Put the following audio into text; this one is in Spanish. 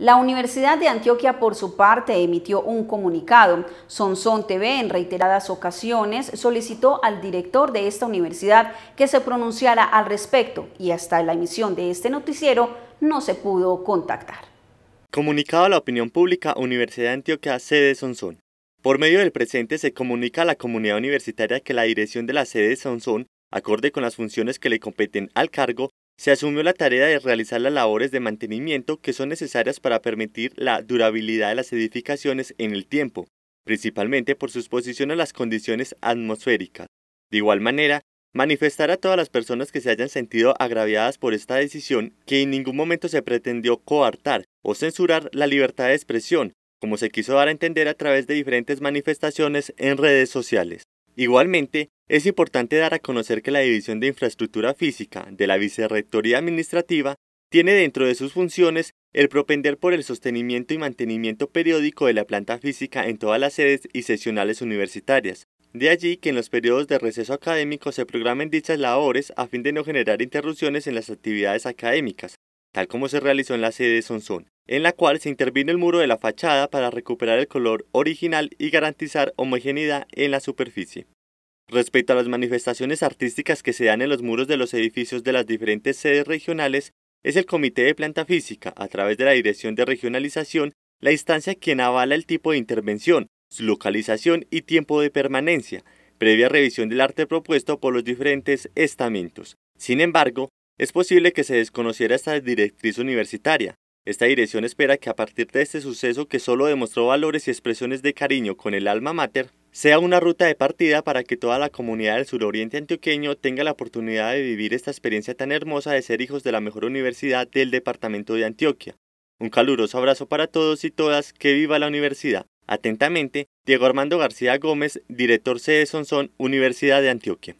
La Universidad de Antioquia, por su parte, emitió un comunicado. Sonson TV, en reiteradas ocasiones, solicitó al director de esta universidad que se pronunciara al respecto y hasta la emisión de este noticiero no se pudo contactar. Comunicado a la opinión pública, Universidad de Antioquia, sede Sonson. Por medio del presente se comunica a la comunidad universitaria que la dirección de la sede de Sonsón, acorde con las funciones que le competen al cargo, se asumió la tarea de realizar las labores de mantenimiento que son necesarias para permitir la durabilidad de las edificaciones en el tiempo, principalmente por su exposición a las condiciones atmosféricas. De igual manera, manifestar a todas las personas que se hayan sentido agraviadas por esta decisión que en ningún momento se pretendió coartar o censurar la libertad de expresión, como se quiso dar a entender a través de diferentes manifestaciones en redes sociales. Igualmente, es importante dar a conocer que la División de Infraestructura Física de la Vicerrectoría Administrativa tiene dentro de sus funciones el propender por el sostenimiento y mantenimiento periódico de la planta física en todas las sedes y sesionales universitarias. De allí que en los periodos de receso académico se programen dichas labores a fin de no generar interrupciones en las actividades académicas, tal como se realizó en la sede de Sonsón en la cual se intervino el muro de la fachada para recuperar el color original y garantizar homogeneidad en la superficie. Respecto a las manifestaciones artísticas que se dan en los muros de los edificios de las diferentes sedes regionales, es el Comité de Planta Física, a través de la Dirección de Regionalización, la instancia quien avala el tipo de intervención, su localización y tiempo de permanencia, previa revisión del arte propuesto por los diferentes estamentos. Sin embargo, es posible que se desconociera esta directriz universitaria, esta dirección espera que a partir de este suceso que solo demostró valores y expresiones de cariño con el alma mater, sea una ruta de partida para que toda la comunidad del suroriente antioqueño tenga la oportunidad de vivir esta experiencia tan hermosa de ser hijos de la mejor universidad del departamento de Antioquia. Un caluroso abrazo para todos y todas, que viva la universidad. Atentamente, Diego Armando García Gómez, director de Sonsón, Universidad de Antioquia.